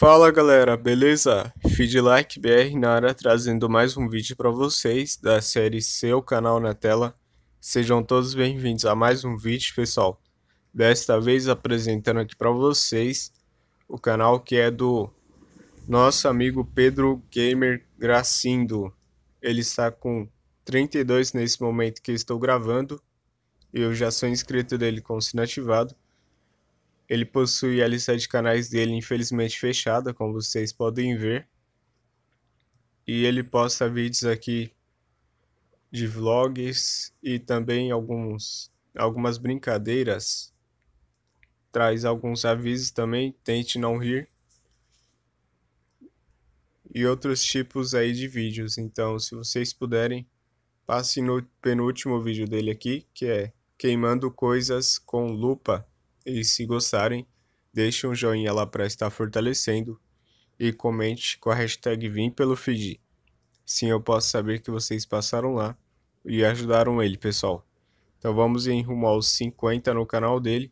Fala galera, beleza? Feedlike BR na área trazendo mais um vídeo para vocês da série Seu Canal na Tela. Sejam todos bem-vindos a mais um vídeo, pessoal. Desta vez apresentando aqui para vocês o canal que é do nosso amigo Pedro Gamer Gracindo. Ele está com 32 nesse momento que estou gravando. Eu já sou inscrito dele com o sino ativado. Ele possui a lista de canais dele infelizmente fechada, como vocês podem ver. E ele posta vídeos aqui de vlogs e também alguns algumas brincadeiras. Traz alguns avisos também, tente não rir. E outros tipos aí de vídeos. Então, se vocês puderem, passe no penúltimo vídeo dele aqui, que é queimando coisas com lupa. E se gostarem, deixe um joinha lá para estar fortalecendo e comente com a hashtag Vim pelo Fidi. Sim, eu posso saber que vocês passaram lá e ajudaram ele, pessoal. Então vamos em rumo aos 50 no canal dele.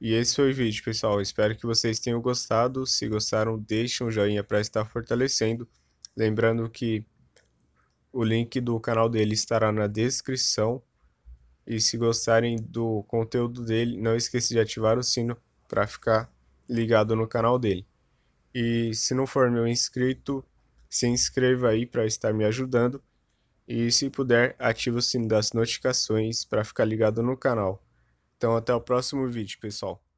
E esse foi o vídeo, pessoal. Espero que vocês tenham gostado. Se gostaram, deixe um joinha para estar fortalecendo. Lembrando que o link do canal dele estará na descrição. E se gostarem do conteúdo dele, não esqueça de ativar o sino para ficar ligado no canal dele. E se não for meu inscrito, se inscreva aí para estar me ajudando. E se puder, ative o sino das notificações para ficar ligado no canal. Então até o próximo vídeo, pessoal.